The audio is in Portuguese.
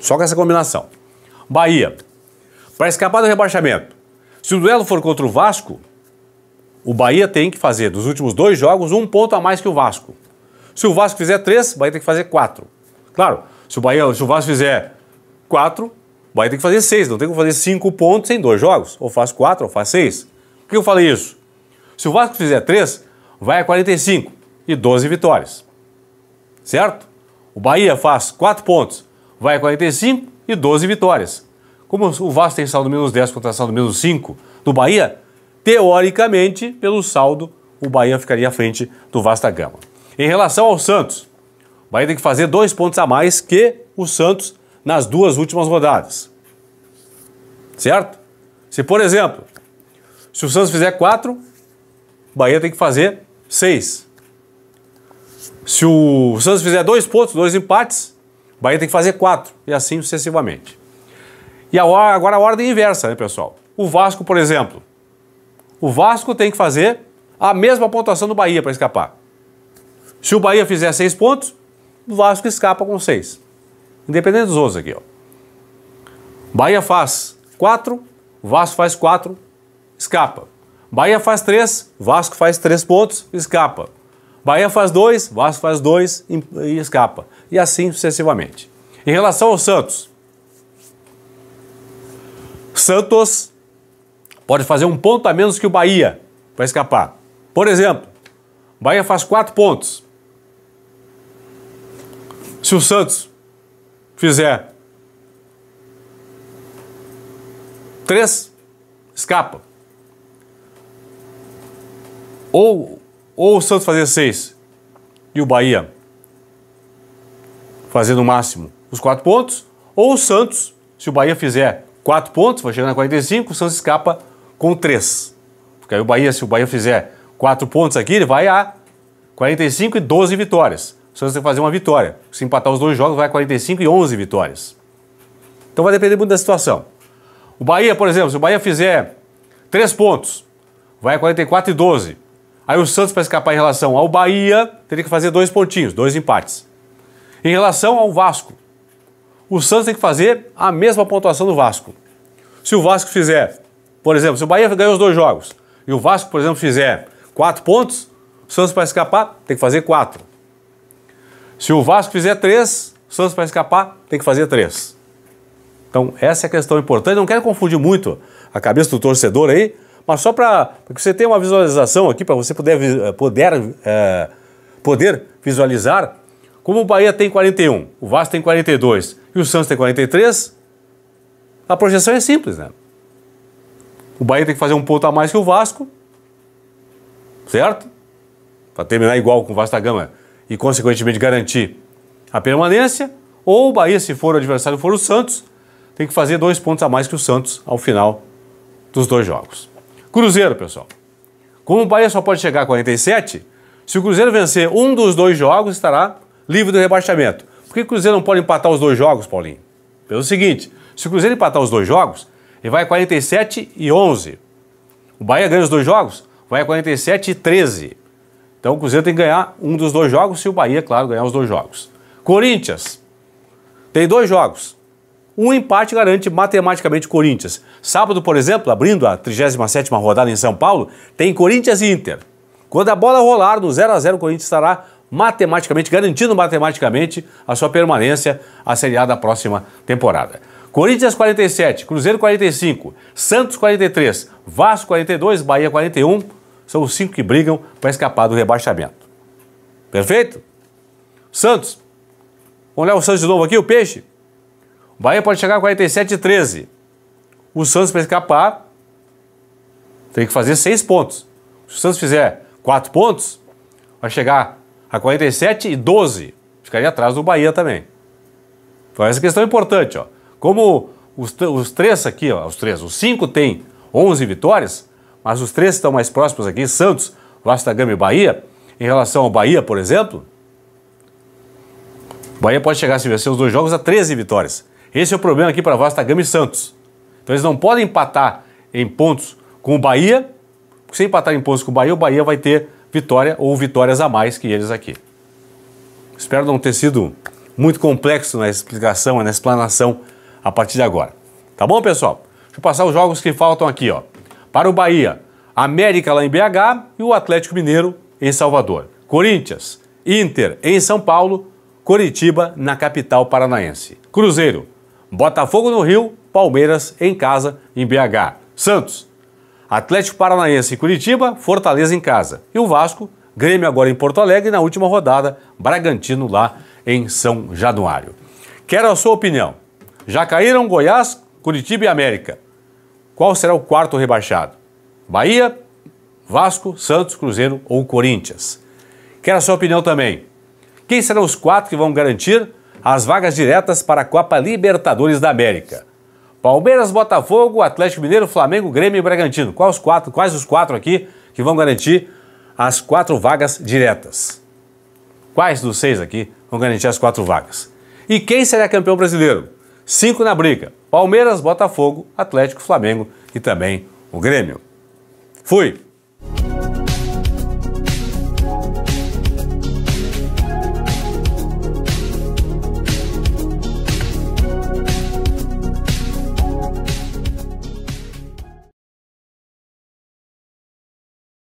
Só com essa combinação. Bahia, para escapar do rebaixamento, se o duelo for contra o Vasco, o Bahia tem que fazer dos últimos dois jogos um ponto a mais que o Vasco. Se o Vasco fizer três, o Bahia tem que fazer quatro. Claro, se o, Bahia, se o Vasco fizer quatro, o Bahia tem que fazer seis. Não tem como fazer cinco pontos em dois jogos. Ou faz quatro, ou faz seis. Por que eu falei isso? Se o Vasco fizer três, vai a 45 e 12 vitórias. Certo? O Bahia faz 4 pontos, vai a 45 e 12 vitórias. Como o Vasco tem saldo menos 10 contra saldo menos 5 do Bahia, teoricamente, pelo saldo, o Bahia ficaria à frente do Vasta Gama. Em relação ao Santos, o Bahia tem que fazer dois pontos a mais que o Santos nas duas últimas rodadas. Certo? Se, por exemplo, se o Santos fizer 4, o Bahia tem que fazer 6. Se o Santos fizer dois pontos, dois empates, o Bahia tem que fazer quatro, e assim sucessivamente. E agora a ordem inversa, né, pessoal? O Vasco, por exemplo. O Vasco tem que fazer a mesma pontuação do Bahia para escapar. Se o Bahia fizer seis pontos, o Vasco escapa com seis. Independente dos outros aqui, ó. Bahia faz quatro, Vasco faz quatro, escapa. Bahia faz três, Vasco faz três pontos, escapa. Bahia faz dois, Vasco faz dois e escapa. E assim sucessivamente. Em relação ao Santos, Santos pode fazer um ponto a menos que o Bahia para escapar. Por exemplo, Bahia faz quatro pontos. Se o Santos fizer três, escapa. Ou ou o Santos fazia seis e o Bahia fazendo o máximo os quatro pontos, ou o Santos, se o Bahia fizer quatro pontos, vai chegar na 45, o Santos escapa com três. Porque aí o Bahia, se o Bahia fizer quatro pontos aqui, ele vai a 45 e 12 vitórias. O Santos tem que fazer uma vitória. Se empatar os dois jogos, vai a 45 e 11 vitórias. Então vai depender muito da situação. O Bahia, por exemplo, se o Bahia fizer três pontos, vai a 44 e 12. Aí o Santos, para escapar em relação ao Bahia, teria que fazer dois pontinhos, dois empates. Em relação ao Vasco, o Santos tem que fazer a mesma pontuação do Vasco. Se o Vasco fizer, por exemplo, se o Bahia ganhou os dois jogos e o Vasco, por exemplo, fizer quatro pontos, o Santos para escapar tem que fazer quatro. Se o Vasco fizer três, o Santos para escapar tem que fazer três. Então, essa é a questão importante. Não quero confundir muito a cabeça do torcedor aí, mas só para que você tenha uma visualização aqui, para você poder, eh, poder, é, poder visualizar como o Bahia tem 41, o Vasco tem 42 e o Santos tem 43, a projeção é simples, né? O Bahia tem que fazer um ponto a mais que o Vasco, certo? Para terminar igual com o Vasco da Gama e, consequentemente, garantir a permanência. Ou o Bahia, se for o adversário for o Santos, tem que fazer dois pontos a mais que o Santos ao final dos dois jogos. Cruzeiro, pessoal. Como o Bahia só pode chegar a 47, se o Cruzeiro vencer um dos dois jogos, estará livre do rebaixamento. Por que o Cruzeiro não pode empatar os dois jogos, Paulinho? Pelo seguinte, se o Cruzeiro empatar os dois jogos, ele vai a 47 e 11. O Bahia ganha os dois jogos, vai a 47 e 13. Então o Cruzeiro tem que ganhar um dos dois jogos, se o Bahia, claro, ganhar os dois jogos. Corinthians tem dois jogos um empate garante matematicamente Corinthians. Sábado, por exemplo, abrindo a 37ª rodada em São Paulo, tem Corinthians e Inter. Quando a bola rolar no 0 a 0 o Corinthians estará matematicamente, garantindo matematicamente a sua permanência à Série A da próxima temporada. Corinthians 47, Cruzeiro 45, Santos 43, Vasco 42, Bahia 41, são os cinco que brigam para escapar do rebaixamento. Perfeito? Santos. Vamos olhar o Santos de novo aqui, o peixe. Bahia pode chegar a 47 e 13. O Santos para escapar tem que fazer 6 pontos. Se o Santos fizer 4 pontos, vai chegar a 47 e 12. Ficaria atrás do Bahia também. Então essa questão é importante. Ó. Como os, os três aqui, ó, os três, os cinco têm 11 vitórias, mas os três estão mais próximos aqui, Santos, Vasta Gama e Bahia, em relação ao Bahia, por exemplo, o Bahia pode chegar, se vencer os dois jogos, a 13 vitórias. Esse é o problema aqui para Vasta Gama e Santos. Então eles não podem empatar em pontos com o Bahia, porque se empatar em pontos com o Bahia, o Bahia vai ter vitória ou vitórias a mais que eles aqui. Espero não ter sido muito complexo na explicação, na explanação a partir de agora. Tá bom, pessoal? Deixa eu passar os jogos que faltam aqui, ó. Para o Bahia, América lá em BH e o Atlético Mineiro em Salvador. Corinthians, Inter em São Paulo, Coritiba na capital paranaense. Cruzeiro, Botafogo no Rio, Palmeiras em casa em BH. Santos, Atlético Paranaense em Curitiba, Fortaleza em casa. E o Vasco, Grêmio agora em Porto Alegre e na última rodada, Bragantino lá em São Januário. Quero a sua opinião. Já caíram Goiás, Curitiba e América. Qual será o quarto rebaixado? Bahia, Vasco, Santos, Cruzeiro ou Corinthians? Quero a sua opinião também. Quem serão os quatro que vão garantir as vagas diretas para a Copa Libertadores da América. Palmeiras, Botafogo, Atlético Mineiro, Flamengo, Grêmio e Bragantino. Quais os quatro, quais os quatro aqui que vão garantir as quatro vagas diretas? Quais dos seis aqui vão garantir as quatro vagas? E quem será campeão brasileiro? Cinco na briga: Palmeiras, Botafogo, Atlético, Flamengo e também o Grêmio. Fui!